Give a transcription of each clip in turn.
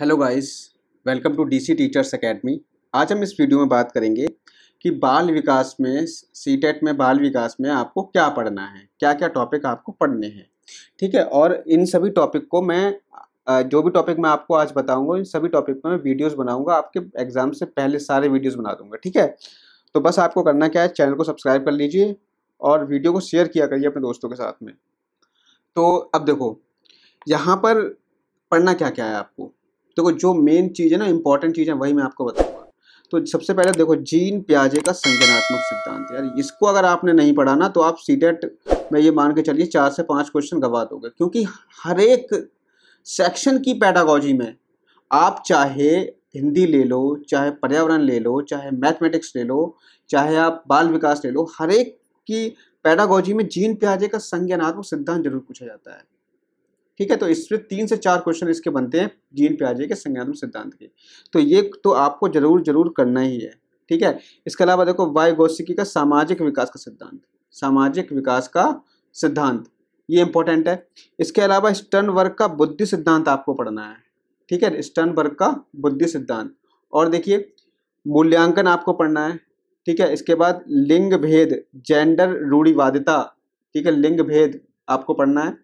hello guys welcome to DC teachers academy आज हम इस वीडियो में बात करेंगे कि बाल विकास में सी में बाल विकास में आपको क्या पढ़ना है क्या क्या टॉपिक आपको पढ़ने हैं ठीक है और इन सभी टॉपिक को मैं जो भी टॉपिक मैं आपको आज बताऊंगा इन सभी टॉपिक पर मैं वीडियोस बनाऊंगा आपके एग्जाम से पहले सारे वीडियोज़ बना दूँगा ठीक है तो बस आपको करना क्या है चैनल को सब्सक्राइब कर लीजिए और वीडियो को शेयर किया करिए अपने दोस्तों के साथ में तो अब देखो यहाँ पर पढ़ना क्या क्या है आपको देखो जो मेन चीज़ है ना इंपॉर्टेंट चीज़ है वही मैं आपको बताऊंगा तो सबसे पहले देखो जीन प्याजे का संज्ञानात्मक सिद्धांत यार इसको अगर आपने नहीं पढ़ा ना तो आप सीडेट में ये मान के चलिए चार से पाँच क्वेश्चन गवा दोगे क्योंकि हर एक सेक्शन की पैडागोजी में आप चाहे हिंदी ले लो चाहे पर्यावरण ले लो चाहे मैथमेटिक्स ले लो चाहे आप बाल विकास ले लो हर एक की पैडागोजी में जीन प्याजे का संज्ञानात्मक सिद्धांत जरूर पूछा जाता है ठीक है तो इसमें तीन से चार क्वेश्चन इसके बनते हैं जीन प्याजे के संज्ञानात्मक सिद्धांत के तो ये तो आपको जरूर जरूर करना ही है ठीक है इसके अलावा देखो वाई गोसिकी का सामाजिक विकास का सिद्धांत सामाजिक विकास का सिद्धांत ये इंपॉर्टेंट है इसके अलावा स्टर्न वर्ग का बुद्धि सिद्धांत आपको पढ़ना है ठीक है स्टर्न वर्ग का बुद्धि सिद्धांत और देखिए मूल्यांकन आपको पढ़ना है ठीक है इसके बाद लिंग भेद जेंडर रूढ़िवादिता ठीक है लिंग भेद आपको पढ़ना है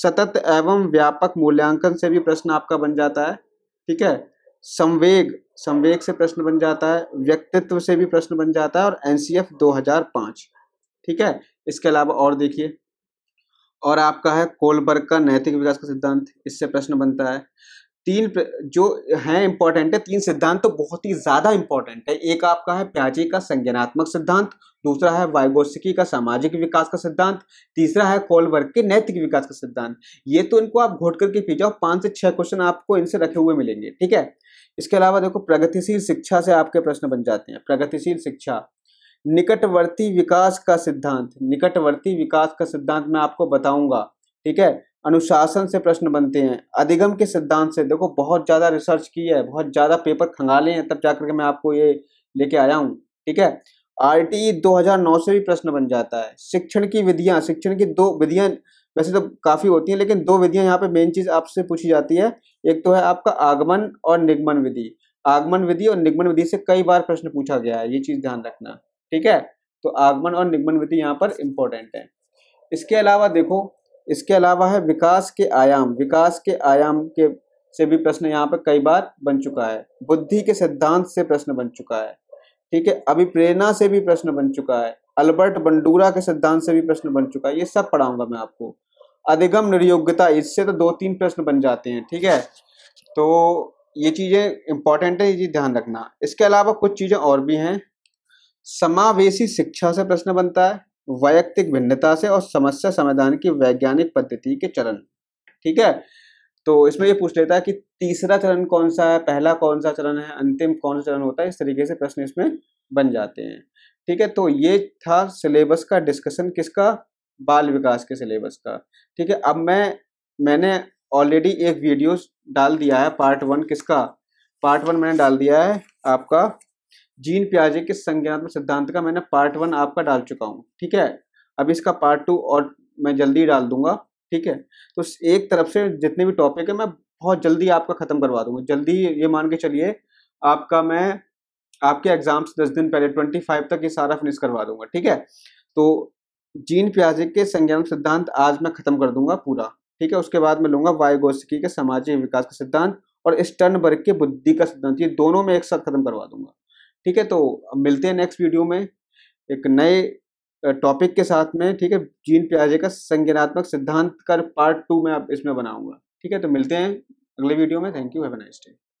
सतत एवं व्यापक मूल्यांकन से भी प्रश्न आपका बन जाता है ठीक है संवेग संवेग से प्रश्न बन जाता है व्यक्तित्व से भी प्रश्न बन जाता है और एनसीएफ 2005 ठीक है इसके अलावा और देखिए और आपका है कोलबर्ग का नैतिक विकास का सिद्धांत इससे प्रश्न बनता है तीन जो है इंपॉर्टेंट है तीन सिद्धांत तो बहुत ही ज़्यादा इंपॉर्टेंट है एक आपका है प्याजे का संज्ञानात्मक सिद्धांत दूसरा है वायगोस्की का सामाजिक विकास का सिद्धांत तीसरा है वर्ग के नैतिक विकास का सिद्धांत ये तो इनको आप घोट करके पी जाओ पांच से छह क्वेश्चन आपको इनसे रखे हुए मिलेंगे ठीक है इसके अलावा देखो प्रगतिशील शिक्षा से आपके प्रश्न बन जाते हैं प्रगतिशील शिक्षा निकटवर्ती विकास का सिद्धांत निकटवर्ती विकास का सिद्धांत मैं आपको बताऊंगा ठीक है अनुशासन से प्रश्न बनते हैं अधिगम के सिद्धांत से देखो बहुत ज़्यादा रिसर्च की है बहुत ज़्यादा पेपर खंगाले हैं तब जाकर के मैं आपको ये लेके आया हूँ ठीक है आर टी e दो से भी प्रश्न बन जाता है शिक्षण की विधियाँ शिक्षण की दो विधियाँ वैसे तो काफ़ी होती हैं लेकिन दो विधियाँ यहाँ पे मेन चीज़ आपसे पूछी जाती है एक तो है आपका आगमन और निगमन विधि आगमन विधि और निगमन विधि से कई बार प्रश्न पूछा गया है ये चीज़ ध्यान रखना ठीक है तो आगमन और निगमन विधि यहाँ पर इम्पोर्टेंट है इसके अलावा देखो इसके अलावा है विकास के आयाम विकास के आयाम के से भी प्रश्न यहाँ पर कई बार बन चुका है बुद्धि के सिद्धांत से प्रश्न बन चुका है ठीक है अभिप्रेरणा से भी प्रश्न बन चुका है अल्बर्ट बंडूरा के सिद्धांत से भी प्रश्न बन चुका है ये सब पढ़ाऊंगा मैं आपको अधिगम निर्योग्यता इससे तो दो तीन प्रश्न बन जाते हैं ठीक है तो ये चीज़ें इंपॉर्टेंट है ये चीज़ ध्यान रखना इसके अलावा कुछ चीज़ें और भी हैं समावेशी शिक्षा से प्रश्न बनता है वैयक्तिक भिन्नता से और समस्या समाधान की वैज्ञानिक पद्धति के चरण ठीक है तो इसमें ये पूछ लेता है कि तीसरा चरण कौन सा है पहला कौन सा चरण है अंतिम कौन सा चरण होता है इस तरीके से प्रश्न इसमें बन जाते हैं ठीक है तो ये था सिलेबस का डिस्कशन किसका बाल विकास के सिलेबस का ठीक है अब मैं मैंने ऑलरेडी एक वीडियो डाल दिया है पार्ट वन किसका पार्ट वन मैंने डाल दिया है आपका जीन प्याजे के संज्ञानात्मक सिद्धांत का मैंने पार्ट वन आपका डाल चुका हूँ ठीक है अब इसका पार्ट टू और मैं जल्दी डाल दूंगा ठीक है तो एक तरफ से जितने भी टॉपिक है मैं बहुत जल्दी आपका ख़त्म करवा दूंगा जल्दी ये मान के चलिए आपका मैं आपके एग्जाम्स दस दिन पहले ट्वेंटी फाइव तक ये सारा फिनिश करवा दूंगा ठीक है तो जीन प्याजे के संज्ञान सिद्धांत आज मैं ख़त्म कर दूंगा पूरा ठीक है उसके बाद मैं लूंगा वायुगोस्की के सामाजिक विकास का सिद्धांत और स्टर्न के बुद्धि का सिद्धांत ये दोनों में एक साथ खत्म करवा दूंगा ठीक है तो मिलते हैं नेक्स्ट वीडियो में एक नए टॉपिक के साथ में ठीक है जीन प्याजे का संज्ञानात्मक सिद्धांत कर पार्ट टू में आप इसमें बनाऊंगा ठीक है तो मिलते हैं अगले वीडियो में thank you have nice day